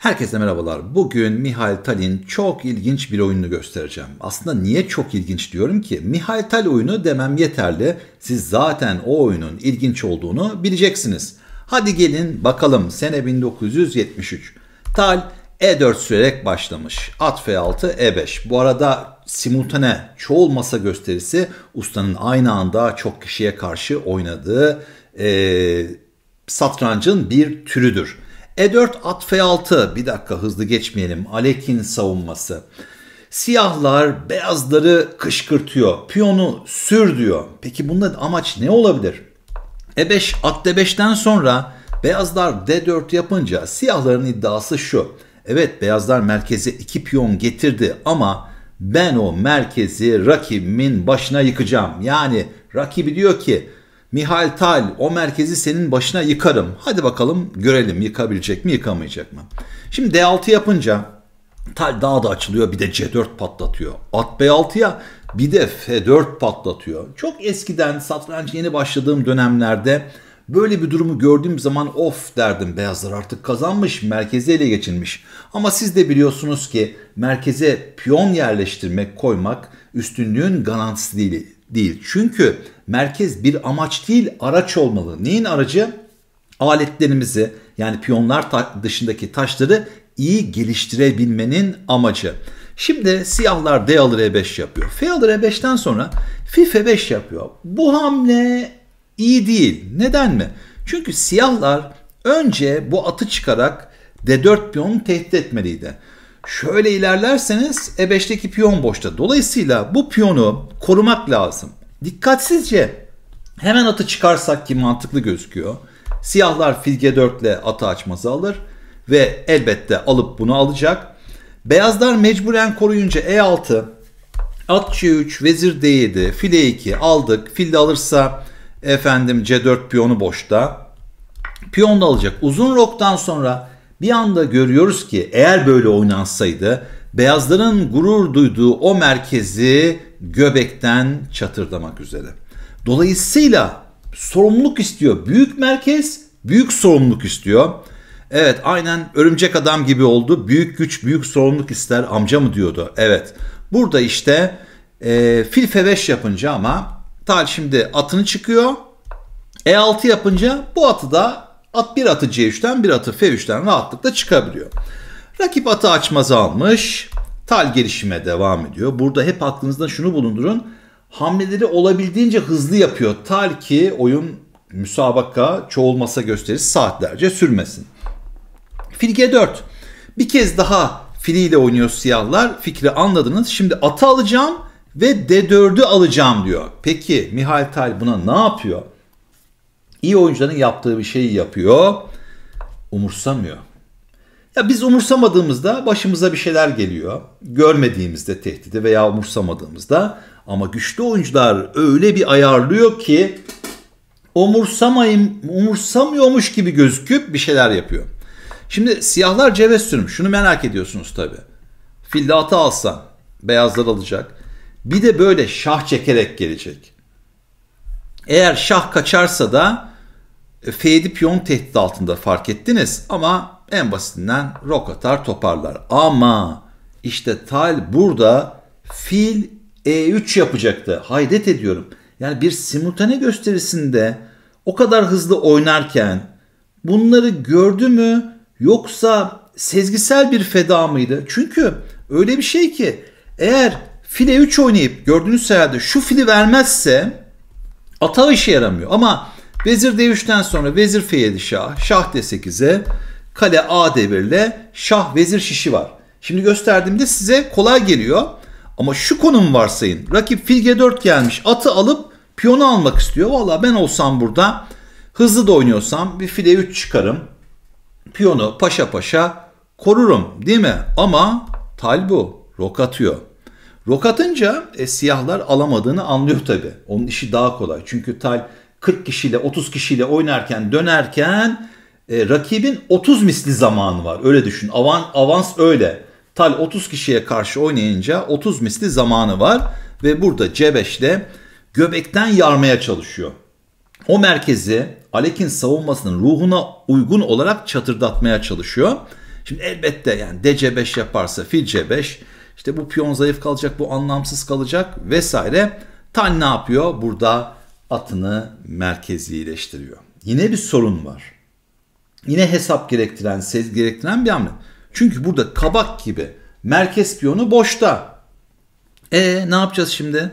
Herkese merhabalar. Bugün Mihail Tal'in çok ilginç bir oyununu göstereceğim. Aslında niye çok ilginç diyorum ki? Mihail Tal oyunu demem yeterli. Siz zaten o oyunun ilginç olduğunu bileceksiniz. Hadi gelin bakalım sene 1973. Tal E4 sürerek başlamış. At F6, E5. Bu arada simultane çoğul masa gösterisi ustanın aynı anda çok kişiye karşı oynadığı e, satrancın bir türüdür. E4 at F6 bir dakika hızlı geçmeyelim. Alek'in savunması. Siyahlar beyazları kışkırtıyor. Piyonu sür diyor. Peki bunda amaç ne olabilir? E5 at D5'ten sonra beyazlar D4 yapınca siyahların iddiası şu. Evet beyazlar merkeze iki piyon getirdi ama ben o merkezi rakibimin başına yıkacağım. Yani rakibi diyor ki Mihal Tal o merkezi senin başına yıkarım. Hadi bakalım görelim yıkabilecek mi yıkamayacak mı? Şimdi D6 yapınca Tal daha da açılıyor bir de C4 patlatıyor. At B6'ya bir de F4 patlatıyor. Çok eskiden satranç yeni başladığım dönemlerde Böyle bir durumu gördüğüm zaman of derdim beyazlar artık kazanmış merkezi ele geçirmiş. Ama siz de biliyorsunuz ki merkeze piyon yerleştirmek koymak üstünlüğün garantisi değil. değil. Çünkü merkez bir amaç değil araç olmalı. Neyin aracı? Aletlerimizi yani piyonlar dışındaki taşları iyi geliştirebilmenin amacı. Şimdi siyahlar D alır E5 yapıyor. F alır E5'ten sonra Fif E5 yapıyor. Bu hamle iyi değil. Neden mi? Çünkü siyahlar önce bu atı çıkarak D4 piyonunu tehdit etmeliydi. Şöyle ilerlerseniz E5'teki piyon boşta. Dolayısıyla bu piyonu korumak lazım. Dikkatsizce hemen atı çıkarsak ki mantıklı gözüküyor. Siyahlar fil g4 ile atı açmazı alır ve elbette alıp bunu alacak. Beyazlar mecburen koruyunca e6, at c3, vezir d7, fil e2 aldık. Fil de alırsa efendim c4 piyonu boşta. Piyon da alacak. Uzun roktan sonra bir anda görüyoruz ki eğer böyle oynansaydı beyazların gurur duyduğu o merkezi göbekten çatırdamak üzere. Dolayısıyla sorumluluk istiyor. Büyük merkez büyük sorumluluk istiyor. Evet aynen örümcek adam gibi oldu. Büyük güç büyük sorumluluk ister amca mı diyordu. Evet burada işte e, fil feveş yapınca ama tal şimdi atını çıkıyor. E6 yapınca bu atı da at bir atı C3'ten bir atı F3'ten rahatlıkla çıkabiliyor. Rakip atı açmaz almış. Tal gelişime devam ediyor. Burada hep aklınızda şunu bulundurun. Hamleleri olabildiğince hızlı yapıyor. Tal ki oyun müsabaka çoğul çoğulmasa gösterisi saatlerce sürmesin. Fil G4. Bir kez daha filiyle oynuyor siyahlar. Fikri anladınız. Şimdi atı alacağım ve D4'ü alacağım diyor. Peki Mihail Tal buna ne yapıyor? İyi oyuncuların yaptığı bir şeyi yapıyor. Umursamıyor. Ya biz umursamadığımızda başımıza bir şeyler geliyor. Görmediğimizde tehdidi veya umursamadığımızda ama güçlü oyuncular öyle bir ayarlıyor ki umursamayım, umursamıyormuş gibi gözüküp bir şeyler yapıyor. Şimdi siyahlar ceves sürmüş. Şunu merak ediyorsunuz tabi. atı alsan beyazlar alacak. Bir de böyle şah çekerek gelecek. Eğer şah kaçarsa da e, F7 piyon tehdit altında fark ettiniz ama en basitinden rok atar toparlar. Ama işte Tal burada fil E3 yapacaktı. haydet ediyorum. Yani bir simultane gösterisinde o kadar hızlı oynarken bunları gördü mü yoksa sezgisel bir feda mıydı? Çünkü öyle bir şey ki eğer file 3 oynayıp gördüğünüz sayede şu fili vermezse ata işe yaramıyor. Ama vezir d3'ten sonra vezir f7 şah, şah d8'e Kale A devirle şah vezir şişi var. Şimdi gösterdiğimde size kolay geliyor. Ama şu konum varsayın. Rakip fil G4 gelmiş. Atı alıp piyonu almak istiyor. Valla ben olsam burada hızlı da oynuyorsam bir file 3 çıkarım. Piyonu paşa paşa korurum değil mi? Ama tal bu. Rok atıyor. Rok atınca e, siyahlar alamadığını anlıyor tabi. Onun işi daha kolay. Çünkü tal 40 kişiyle 30 kişiyle oynarken dönerken e, rakibin 30 misli zamanı var. Öyle düşün. Avan, avans öyle. Tal 30 kişiye karşı oynayınca 30 misli zamanı var. Ve burada Cebeş de göbekten yarmaya çalışıyor. O merkezi Alek'in savunmasının ruhuna uygun olarak çatırdatmaya çalışıyor. Şimdi elbette yani DC5 yaparsa fil C5 işte bu piyon zayıf kalacak bu anlamsız kalacak vesaire. Tan ne yapıyor? Burada atını merkezileştiriyor. Yine bir sorun var yine hesap gerektiren, sez gerektiren bir hamle. Çünkü burada kabak gibi merkez piyonu boşta. E ne yapacağız şimdi? Ya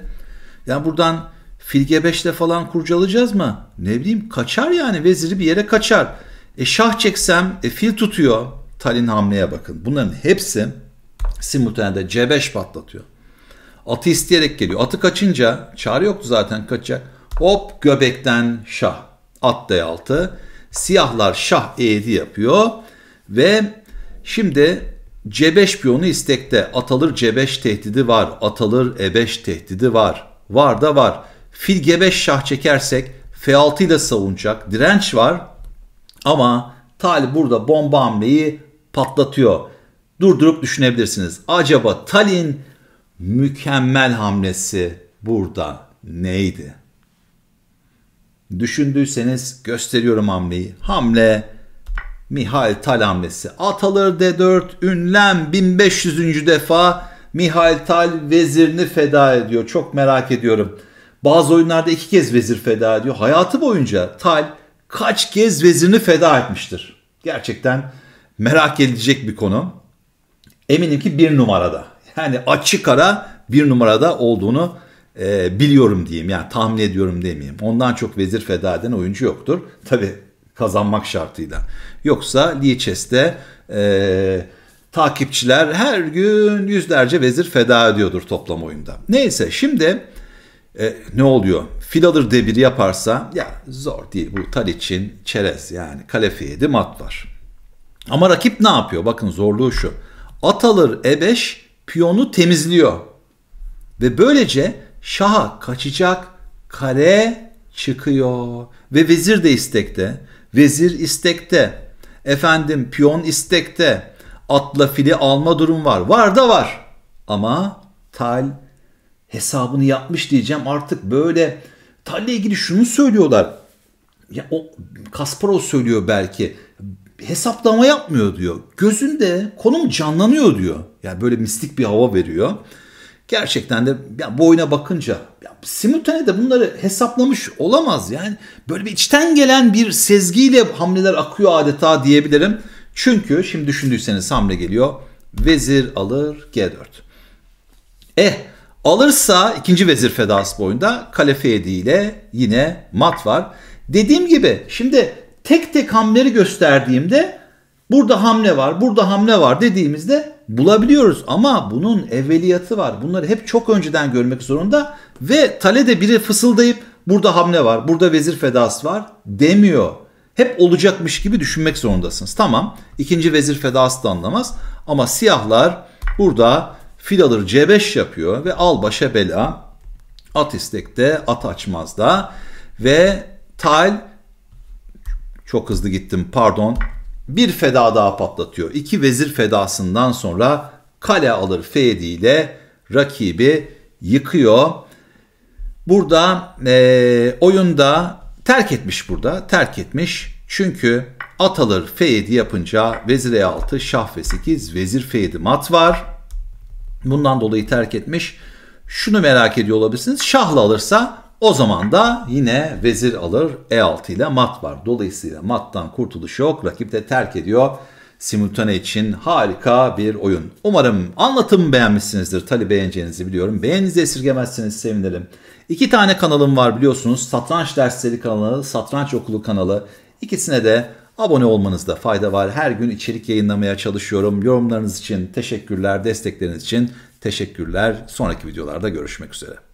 yani buradan filge 5 falan kurcalayacağız mı? Ne bileyim kaçar yani veziri bir yere kaçar. E şah çeksem e, fil tutuyor. Talin hamleye bakın. Bunların hepsi simultanede C5 patlatıyor. Atı isteyerek geliyor. Atı kaçınca çare yoktu zaten kaçacak. Hop göbekten şah. At D6. Siyahlar şah e7 yapıyor ve şimdi C5 piyonu istekte. Atalır C5 tehdidi var. Atalır E5 tehdidi var. Var da var. Fil G5 şah çekersek F6 ile savunacak. Direnç var. Ama Talip burada bomba hamleyi patlatıyor. Durdurup düşünebilirsiniz. Acaba Talin mükemmel hamlesi burada neydi? Düşündüyseniz gösteriyorum hamleyi. Hamle Mihail Tal hamlesi. at alır D4 ünlem 1500. defa Mihail Tal vezirini feda ediyor. Çok merak ediyorum. Bazı oyunlarda iki kez vezir feda ediyor. Hayatı boyunca Tal kaç kez vezirini feda etmiştir. Gerçekten merak edilecek bir konu. Eminim ki bir numarada. Yani açık ara bir numarada olduğunu e, biliyorum diyeyim yani tahmin ediyorum demeyeyim. Ondan çok vezir feda eden oyuncu yoktur. Tabi kazanmak şartıyla. Yoksa Liechess'te e, takipçiler her gün yüzlerce vezir feda ediyordur toplam oyunda. Neyse şimdi e, ne oluyor? Filadır debiri yaparsa ya zor değil bu tal için. çerez yani kalefiye yedi mat var. Ama rakip ne yapıyor? Bakın zorluğu şu. At alır E5 piyonu temizliyor. Ve böylece şaha kaçacak kare çıkıyor. Ve vezir de istekte. Vezir istekte. Efendim piyon istekte. Atla fili alma durum var. Var da var. Ama tal hesabını yapmış diyeceğim artık böyle Tal'le ilgili şunu söylüyorlar. Ya o Kasparov söylüyor belki. Hesaplama yapmıyor diyor. Gözünde konum canlanıyor diyor. Yani böyle mistik bir hava veriyor gerçekten de ya bu oyuna bakınca ya simultane de bunları hesaplamış olamaz. Yani böyle bir içten gelen bir sezgiyle hamleler akıyor adeta diyebilirim. Çünkü şimdi düşündüyseniz hamle geliyor. Vezir alır G4. Eh alırsa ikinci vezir fedası boyunda kale F7 ile yine mat var. Dediğim gibi şimdi tek tek hamleri gösterdiğimde Burada hamle var, burada hamle var dediğimizde bulabiliyoruz ama bunun evveliyatı var. Bunları hep çok önceden görmek zorunda ve talede biri fısıldayıp burada hamle var, burada vezir fedası var demiyor. Hep olacakmış gibi düşünmek zorundasınız. Tamam ikinci vezir fedası da anlamaz ama siyahlar burada fil alır C5 yapıyor ve al başa bela at istekte at açmazda ve tal çok hızlı gittim pardon bir feda daha patlatıyor. İki vezir fedasından sonra kale alır feyediyle rakibi yıkıyor. Burada e, oyunda terk etmiş burada terk etmiş. Çünkü at alır feyedi yapınca vezir e6 şah ve 8 vezir feyedi mat var. Bundan dolayı terk etmiş. Şunu merak ediyor olabilirsiniz. Şahla alırsa o zaman da yine vezir alır E6 ile mat var. Dolayısıyla mattan kurtuluş yok. Rakip de terk ediyor. Simultane için harika bir oyun. Umarım anlatımı beğenmişsinizdir. Tabi beğeneceğinizi biliyorum. Beğeninizi esirgemezseniz sevinirim. İki tane kanalım var biliyorsunuz. Satranç dersleri kanalı, Satranç Okulu kanalı. İkisine de abone olmanızda fayda var. Her gün içerik yayınlamaya çalışıyorum. Yorumlarınız için teşekkürler, destekleriniz için teşekkürler. Sonraki videolarda görüşmek üzere.